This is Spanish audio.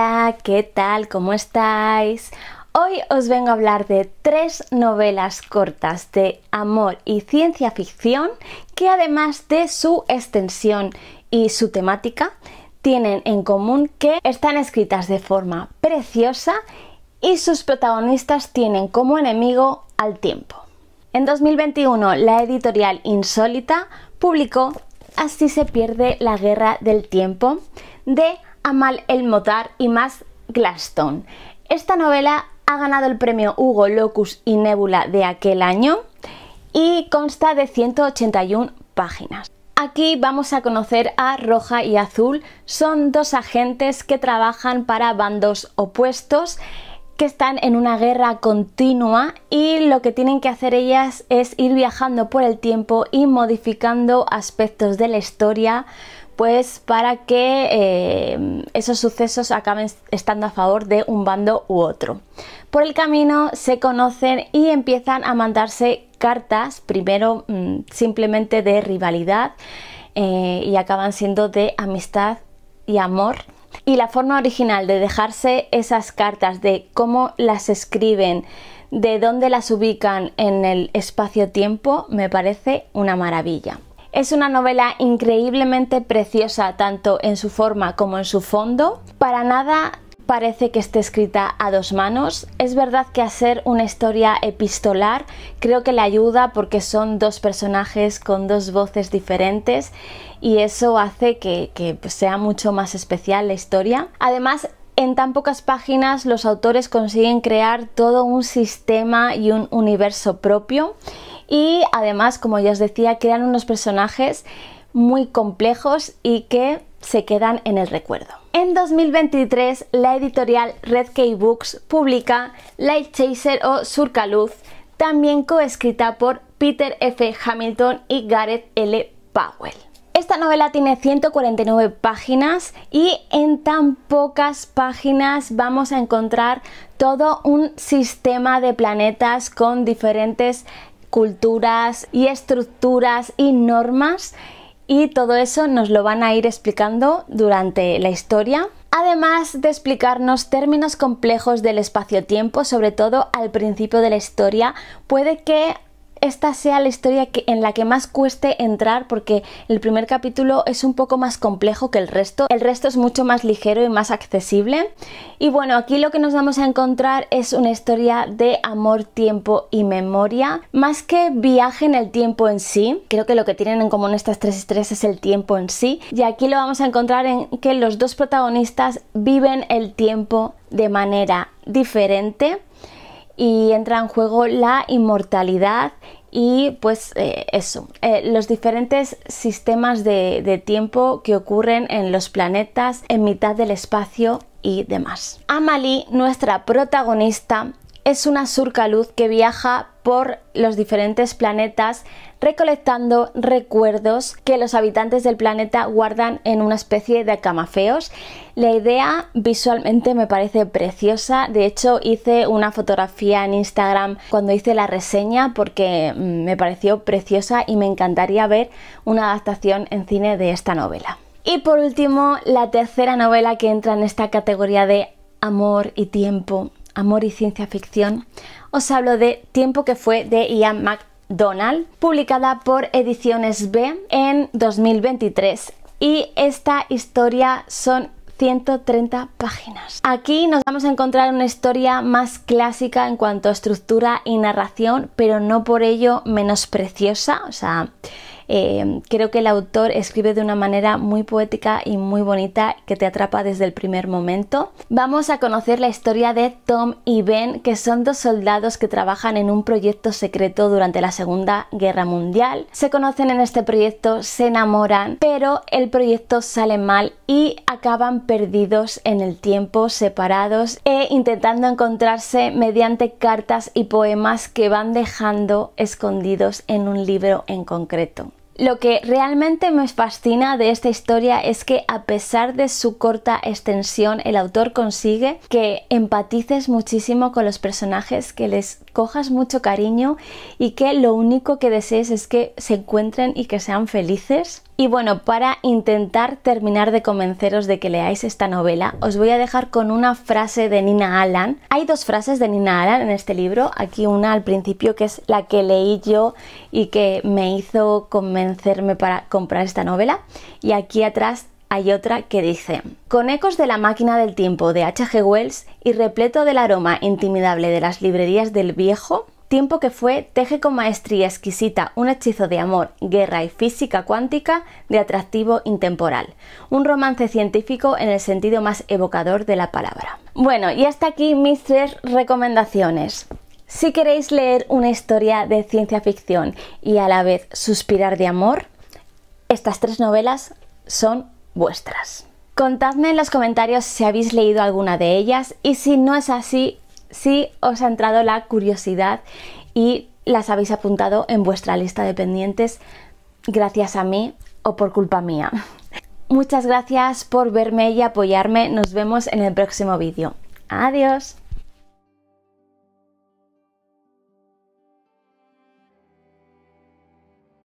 Hola, ¿qué tal? ¿Cómo estáis? Hoy os vengo a hablar de tres novelas cortas de amor y ciencia ficción que además de su extensión y su temática tienen en común que están escritas de forma preciosa y sus protagonistas tienen como enemigo al tiempo. En 2021 la editorial Insólita publicó Así se pierde la guerra del tiempo de Mal El-Motar y más Glaston. Esta novela ha ganado el premio Hugo Locus y Nebula de aquel año y consta de 181 páginas. Aquí vamos a conocer a Roja y Azul. Son dos agentes que trabajan para bandos opuestos que están en una guerra continua y lo que tienen que hacer ellas es ir viajando por el tiempo y modificando aspectos de la historia pues para que eh, esos sucesos acaben estando a favor de un bando u otro. Por el camino se conocen y empiezan a mandarse cartas, primero mm, simplemente de rivalidad eh, y acaban siendo de amistad y amor y la forma original de dejarse esas cartas, de cómo las escriben, de dónde las ubican en el espacio-tiempo, me parece una maravilla. Es una novela increíblemente preciosa tanto en su forma como en su fondo. Para nada parece que esté escrita a dos manos. Es verdad que hacer ser una historia epistolar creo que le ayuda porque son dos personajes con dos voces diferentes y eso hace que, que sea mucho más especial la historia. Además, en tan pocas páginas los autores consiguen crear todo un sistema y un universo propio y además, como ya os decía, crean unos personajes muy complejos y que se quedan en el recuerdo. En 2023, la editorial Red K Books publica Light Chaser o Surcaluz, también coescrita por Peter F. Hamilton y Gareth L. Powell. Esta novela tiene 149 páginas y en tan pocas páginas vamos a encontrar todo un sistema de planetas con diferentes culturas y estructuras y normas y todo eso nos lo van a ir explicando durante la historia. Además de explicarnos términos complejos del espacio-tiempo, sobre todo al principio de la historia, puede que esta sea la historia en la que más cueste entrar porque el primer capítulo es un poco más complejo que el resto. El resto es mucho más ligero y más accesible. Y bueno, aquí lo que nos vamos a encontrar es una historia de amor, tiempo y memoria. Más que viaje en el tiempo en sí, creo que lo que tienen en común estas tres historias es el tiempo en sí. Y aquí lo vamos a encontrar en que los dos protagonistas viven el tiempo de manera diferente y entra en juego la inmortalidad y pues eh, eso, eh, los diferentes sistemas de, de tiempo que ocurren en los planetas, en mitad del espacio y demás. Amalie, nuestra protagonista, es una surcaluz que viaja por los diferentes planetas recolectando recuerdos que los habitantes del planeta guardan en una especie de camafeos. La idea visualmente me parece preciosa, de hecho hice una fotografía en Instagram cuando hice la reseña porque me pareció preciosa y me encantaría ver una adaptación en cine de esta novela. Y por último, la tercera novela que entra en esta categoría de amor y tiempo Amor y Ciencia Ficción, os hablo de Tiempo que fue de Ian MacDonald, publicada por Ediciones B en 2023. Y esta historia son 130 páginas. Aquí nos vamos a encontrar una historia más clásica en cuanto a estructura y narración, pero no por ello menos preciosa. O sea, eh, creo que el autor escribe de una manera muy poética y muy bonita que te atrapa desde el primer momento. Vamos a conocer la historia de Tom y Ben, que son dos soldados que trabajan en un proyecto secreto durante la Segunda Guerra Mundial. Se conocen en este proyecto, se enamoran, pero el proyecto sale mal y acaban perdidos en el tiempo, separados e intentando encontrarse mediante cartas y poemas que van dejando escondidos en un libro en concreto. Lo que realmente me fascina de esta historia es que a pesar de su corta extensión, el autor consigue que empatices muchísimo con los personajes, que les cojas mucho cariño y que lo único que desees es que se encuentren y que sean felices. Y bueno, para intentar terminar de convenceros de que leáis esta novela, os voy a dejar con una frase de Nina Allan. Hay dos frases de Nina Allan en este libro. Aquí una al principio que es la que leí yo y que me hizo convencerme para comprar esta novela. Y aquí atrás hay otra que dice, con ecos de la máquina del tiempo de H.G. Wells y repleto del aroma intimidable de las librerías del viejo, tiempo que fue teje con maestría exquisita un hechizo de amor, guerra y física cuántica de atractivo intemporal, un romance científico en el sentido más evocador de la palabra. Bueno, y hasta aquí mis tres recomendaciones. Si queréis leer una historia de ciencia ficción y a la vez suspirar de amor, estas tres novelas son vuestras. Contadme en los comentarios si habéis leído alguna de ellas y si no es así, si os ha entrado la curiosidad y las habéis apuntado en vuestra lista de pendientes gracias a mí o por culpa mía. Muchas gracias por verme y apoyarme. Nos vemos en el próximo vídeo. Adiós.